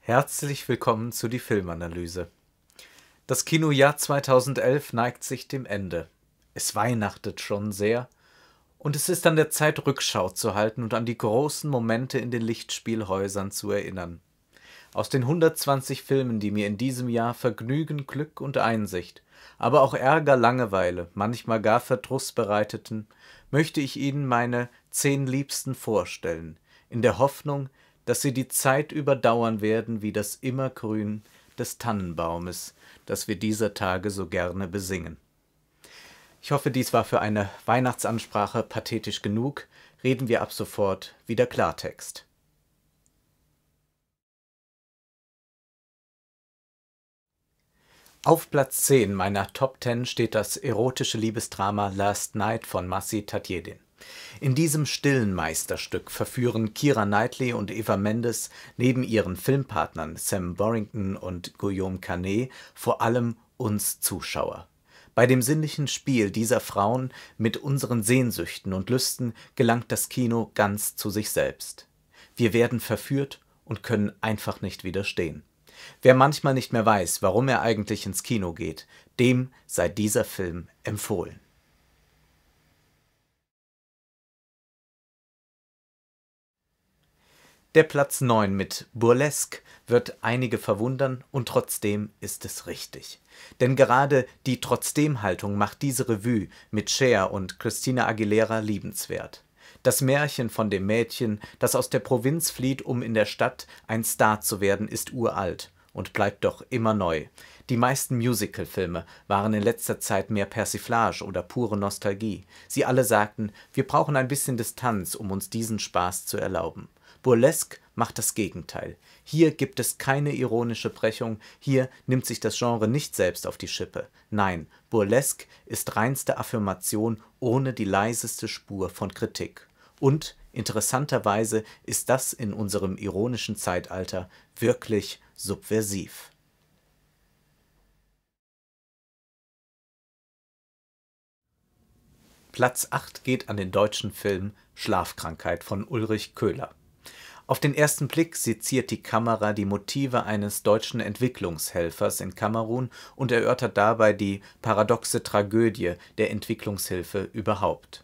Herzlich willkommen zu die Filmanalyse. Das Kinojahr 2011 neigt sich dem Ende. Es weihnachtet schon sehr und es ist an der Zeit, Rückschau zu halten und an die großen Momente in den Lichtspielhäusern zu erinnern. Aus den 120 Filmen, die mir in diesem Jahr Vergnügen, Glück und Einsicht, aber auch Ärger, Langeweile, manchmal gar Verdruss bereiteten, möchte ich Ihnen meine zehn Liebsten vorstellen, in der Hoffnung, dass sie die Zeit überdauern werden wie das Immergrün des Tannenbaumes, das wir dieser Tage so gerne besingen. Ich hoffe, dies war für eine Weihnachtsansprache pathetisch genug. Reden wir ab sofort wieder Klartext. Auf Platz 10 meiner Top 10 steht das erotische Liebesdrama Last Night von Massi Tatjedin. In diesem stillen Meisterstück verführen Kira Knightley und Eva Mendes neben ihren Filmpartnern Sam Borrington und Guillaume Canet vor allem uns Zuschauer. Bei dem sinnlichen Spiel dieser Frauen mit unseren Sehnsüchten und Lüsten gelangt das Kino ganz zu sich selbst. Wir werden verführt und können einfach nicht widerstehen. Wer manchmal nicht mehr weiß, warum er eigentlich ins Kino geht, dem sei dieser Film empfohlen. Der Platz 9 mit Burlesque wird einige verwundern und trotzdem ist es richtig. Denn gerade die Trotzdem-Haltung macht diese Revue mit Cher und Christina Aguilera liebenswert. Das Märchen von dem Mädchen, das aus der Provinz flieht, um in der Stadt ein Star zu werden, ist uralt und bleibt doch immer neu. Die meisten Musical-Filme waren in letzter Zeit mehr Persiflage oder pure Nostalgie. Sie alle sagten, wir brauchen ein bisschen Distanz, um uns diesen Spaß zu erlauben. Burlesque macht das Gegenteil. Hier gibt es keine ironische Brechung, hier nimmt sich das Genre nicht selbst auf die Schippe. Nein, Burlesque ist reinste Affirmation ohne die leiseste Spur von Kritik. Und interessanterweise ist das in unserem ironischen Zeitalter wirklich subversiv. Platz 8 geht an den deutschen Film Schlafkrankheit von Ulrich Köhler. Auf den ersten Blick seziert die Kamera die Motive eines deutschen Entwicklungshelfers in Kamerun und erörtert dabei die paradoxe Tragödie der Entwicklungshilfe überhaupt.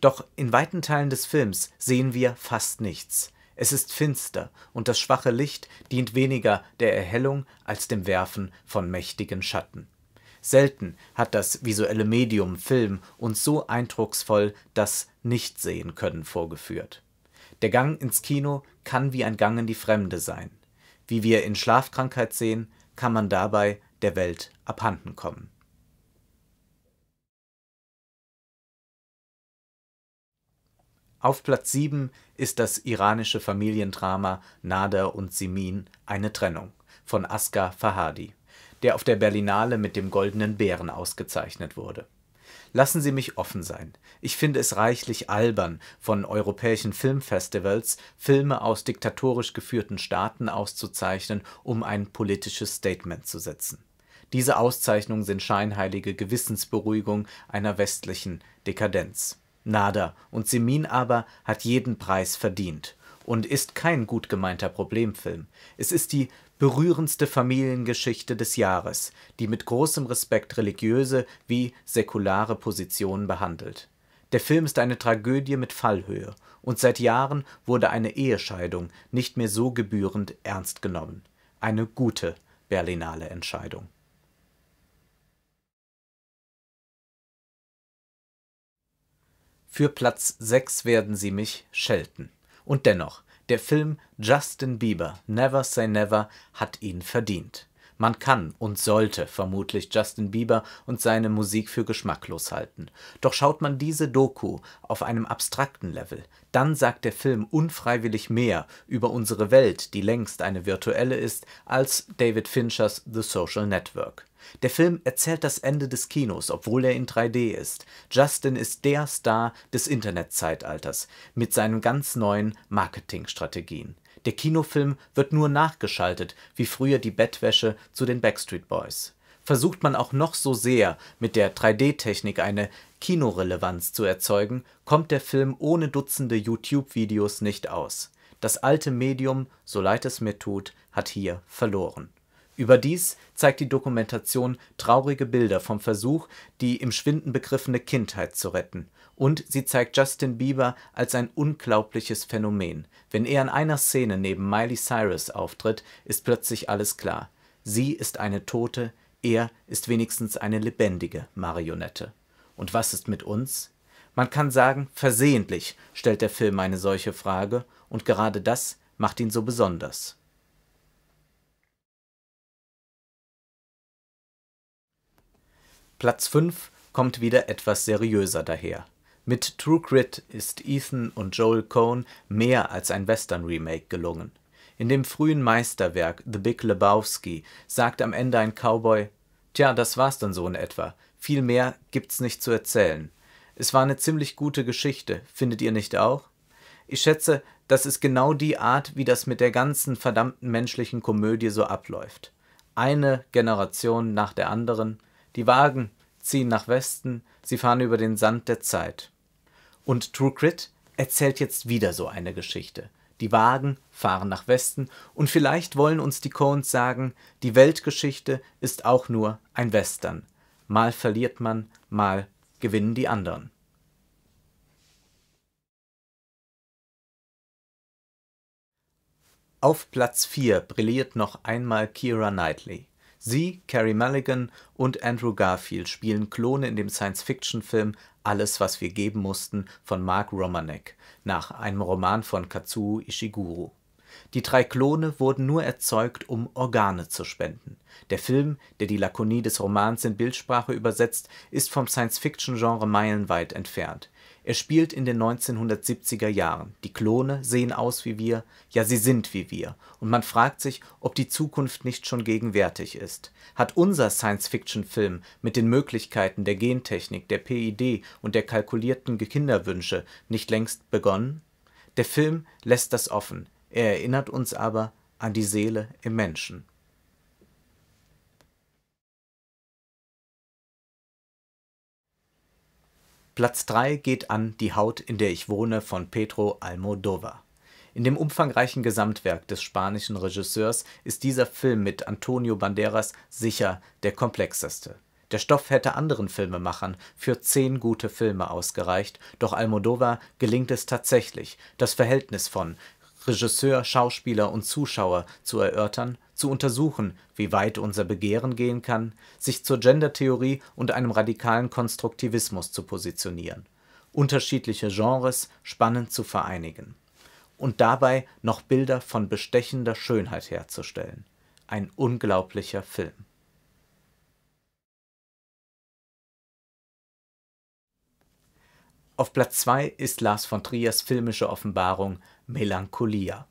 Doch in weiten Teilen des Films sehen wir fast nichts. Es ist finster und das schwache Licht dient weniger der Erhellung als dem Werfen von mächtigen Schatten. Selten hat das visuelle Medium Film uns so eindrucksvoll das Nichtsehen können vorgeführt. Der Gang ins Kino kann wie ein Gang in die Fremde sein. Wie wir in Schlafkrankheit sehen, kann man dabei der Welt abhanden kommen. Auf Platz 7 ist das iranische Familiendrama Nader und Simin eine Trennung von Asghar Fahadi, der auf der Berlinale mit dem Goldenen Bären ausgezeichnet wurde. Lassen Sie mich offen sein. Ich finde es reichlich albern, von europäischen Filmfestivals Filme aus diktatorisch geführten Staaten auszuzeichnen, um ein politisches Statement zu setzen. Diese Auszeichnungen sind scheinheilige Gewissensberuhigung einer westlichen Dekadenz. Nada und Semin aber hat jeden Preis verdient und ist kein gut gemeinter Problemfilm. Es ist die berührendste Familiengeschichte des Jahres, die mit großem Respekt religiöse wie säkulare Positionen behandelt. Der Film ist eine Tragödie mit Fallhöhe, und seit Jahren wurde eine Ehescheidung nicht mehr so gebührend ernst genommen. Eine gute Berlinale Entscheidung. Für Platz 6 werden sie mich schelten. Und dennoch, der Film Justin Bieber Never Say Never hat ihn verdient. Man kann und sollte vermutlich Justin Bieber und seine Musik für geschmacklos halten. Doch schaut man diese Doku auf einem abstrakten Level, dann sagt der Film unfreiwillig mehr über unsere Welt, die längst eine virtuelle ist, als David Finchers The Social Network. Der Film erzählt das Ende des Kinos, obwohl er in 3D ist. Justin ist der Star des Internetzeitalters mit seinen ganz neuen Marketingstrategien. Der Kinofilm wird nur nachgeschaltet, wie früher die Bettwäsche zu den Backstreet Boys. Versucht man auch noch so sehr, mit der 3D-Technik eine Kinorelevanz zu erzeugen, kommt der Film ohne Dutzende YouTube-Videos nicht aus. Das alte Medium, so leid es mir tut, hat hier verloren. Überdies zeigt die Dokumentation traurige Bilder vom Versuch, die im Schwinden begriffene Kindheit zu retten, und sie zeigt Justin Bieber als ein unglaubliches Phänomen. Wenn er in einer Szene neben Miley Cyrus auftritt, ist plötzlich alles klar. Sie ist eine Tote, er ist wenigstens eine lebendige Marionette. Und was ist mit uns? Man kann sagen, versehentlich stellt der Film eine solche Frage, und gerade das macht ihn so besonders. Platz 5 kommt wieder etwas seriöser daher. Mit True Grit ist Ethan und Joel Cohn mehr als ein Western-Remake gelungen. In dem frühen Meisterwerk The Big Lebowski sagt am Ende ein Cowboy: Tja, das war's dann so in etwa. Viel mehr gibt's nicht zu erzählen. Es war eine ziemlich gute Geschichte, findet ihr nicht auch? Ich schätze, das ist genau die Art, wie das mit der ganzen verdammten menschlichen Komödie so abläuft. Eine Generation nach der anderen, die Wagen ziehen nach Westen, sie fahren über den Sand der Zeit. Und True Crit erzählt jetzt wieder so eine Geschichte. Die Wagen fahren nach Westen und vielleicht wollen uns die Coens sagen, die Weltgeschichte ist auch nur ein Western. Mal verliert man, mal gewinnen die anderen. Auf Platz 4 brilliert noch einmal Kira Knightley. Sie, Carrie Mulligan und Andrew Garfield spielen Klone in dem Science-Fiction-Film Alles, was wir geben mussten von Mark Romanek nach einem Roman von Katsuo Ishiguro. Die drei Klone wurden nur erzeugt, um Organe zu spenden. Der Film, der die Lakonie des Romans in Bildsprache übersetzt, ist vom Science-Fiction-Genre meilenweit entfernt. Er spielt in den 1970er Jahren, die Klone sehen aus wie wir, ja sie sind wie wir, und man fragt sich, ob die Zukunft nicht schon gegenwärtig ist. Hat unser Science-Fiction-Film mit den Möglichkeiten der Gentechnik, der PID und der kalkulierten Kinderwünsche nicht längst begonnen? Der Film lässt das offen, er erinnert uns aber an die Seele im Menschen Platz 3 geht an Die Haut, in der ich wohne von Pedro Almodova. In dem umfangreichen Gesamtwerk des spanischen Regisseurs ist dieser Film mit Antonio Banderas sicher der komplexeste. Der Stoff hätte anderen Filmemachern für zehn gute Filme ausgereicht, doch Almodova gelingt es tatsächlich, das Verhältnis von Regisseur, Schauspieler und Zuschauer zu erörtern zu untersuchen, wie weit unser Begehren gehen kann, sich zur Gendertheorie und einem radikalen Konstruktivismus zu positionieren, unterschiedliche Genres spannend zu vereinigen und dabei noch Bilder von bestechender Schönheit herzustellen. Ein unglaublicher Film. Auf Platz 2 ist Lars von Triers filmische Offenbarung Melancholia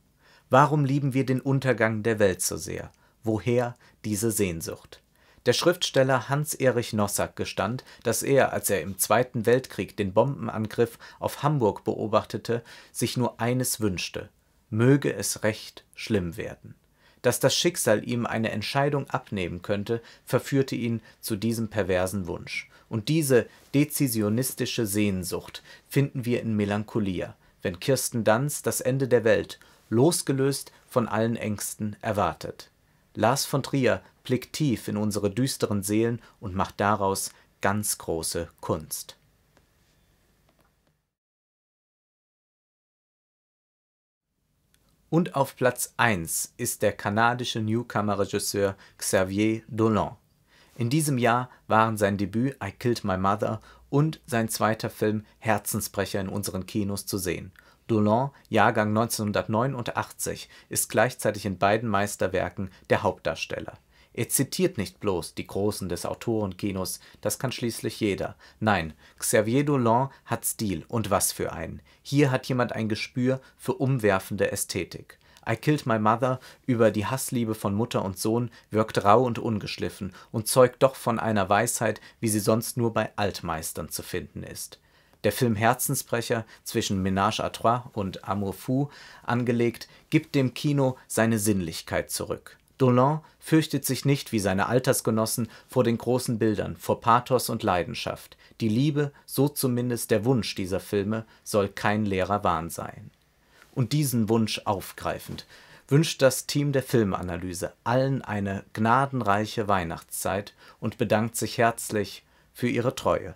Warum lieben wir den Untergang der Welt so sehr? Woher diese Sehnsucht? Der Schriftsteller Hans-Erich Nossack gestand, dass er, als er im Zweiten Weltkrieg den Bombenangriff auf Hamburg beobachtete, sich nur eines wünschte: möge es recht schlimm werden. Dass das Schicksal ihm eine Entscheidung abnehmen könnte, verführte ihn zu diesem perversen Wunsch. Und diese dezisionistische Sehnsucht finden wir in Melancholia, wenn Kirsten Danz das Ende der Welt losgelöst von allen Ängsten erwartet. Lars von Trier blickt tief in unsere düsteren Seelen und macht daraus ganz große Kunst. Und auf Platz 1 ist der kanadische Newcomer-Regisseur Xavier Dolan. In diesem Jahr waren sein Debüt I Killed My Mother und sein zweiter Film Herzensbrecher in unseren Kinos zu sehen – Dolan, Jahrgang 1989, ist gleichzeitig in beiden Meisterwerken der Hauptdarsteller. Er zitiert nicht bloß die Großen des Autorenkinos, das kann schließlich jeder. Nein, Xavier Dolan hat Stil und was für einen. Hier hat jemand ein Gespür für umwerfende Ästhetik. I Killed My Mother über die Hassliebe von Mutter und Sohn wirkt rau und ungeschliffen und zeugt doch von einer Weisheit, wie sie sonst nur bei Altmeistern zu finden ist. Der Film Herzensbrecher zwischen Ménage à Trois und Amour Fou angelegt, gibt dem Kino seine Sinnlichkeit zurück. Dolan fürchtet sich nicht wie seine Altersgenossen vor den großen Bildern, vor Pathos und Leidenschaft. Die Liebe, so zumindest der Wunsch dieser Filme, soll kein leerer Wahn sein. Und diesen Wunsch aufgreifend, wünscht das Team der Filmanalyse allen eine gnadenreiche Weihnachtszeit und bedankt sich herzlich für ihre Treue.